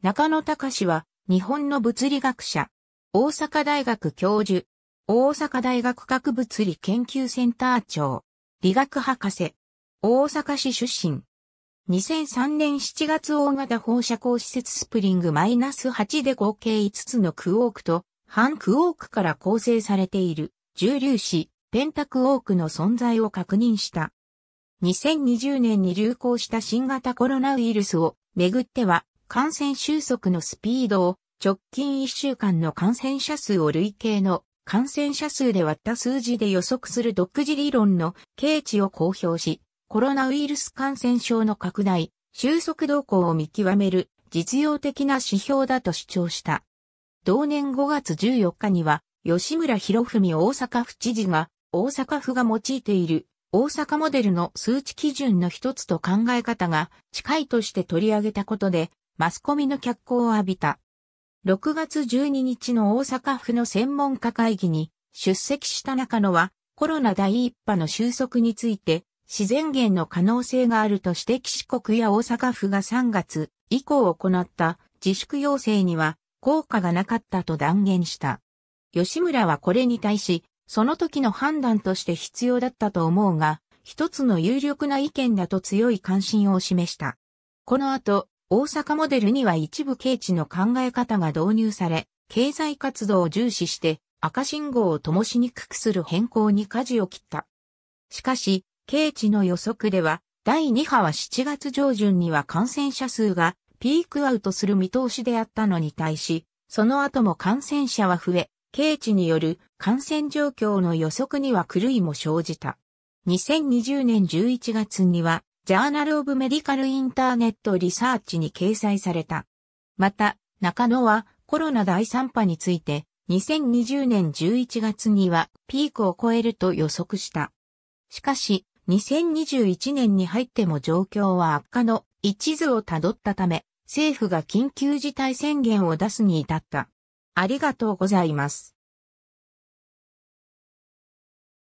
中野隆は、日本の物理学者、大阪大学教授、大阪大学核物理研究センター長、理学博士、大阪市出身。2003年7月大型放射光施設スプリングマイナス -8 で合計5つのクオークと半クオークから構成されている重粒子ペンタクオークの存在を確認した。2020年に流行した新型コロナウイルスをめぐっては感染収束のスピードを直近1週間の感染者数を累計の感染者数で割った数字で予測する独自理論の経値を公表し、コロナウイルス感染症の拡大、収束動向を見極める実用的な指標だと主張した。同年5月14日には、吉村博文大阪府知事が、大阪府が用いている大阪モデルの数値基準の一つと考え方が近いとして取り上げたことで、マスコミの脚光を浴びた。6月12日の大阪府の専門家会議に出席した中野はコロナ第一波の収束について自然源の可能性があるとして四国や大阪府が3月以降行った自粛要請には効果がなかったと断言した。吉村はこれに対し、その時の判断として必要だったと思うが、一つの有力な意見だと強い関心を示した。この後、大阪モデルには一部経地の考え方が導入され、経済活動を重視して赤信号を灯しにくくする変更に舵を切った。しかし、経地の予測では、第2波は7月上旬には感染者数がピークアウトする見通しであったのに対し、その後も感染者は増え、経地による感染状況の予測には狂いも生じた。2020年11月にはジャーナル・オブ・メディカル・インターネット・リサーチに掲載された。また、中野はコロナ第3波について、2020年11月にはピークを超えると予測した。しかし、2021年に入っても状況は悪化の一途をたどったため、政府が緊急事態宣言を出すに至った。ありがとうございます。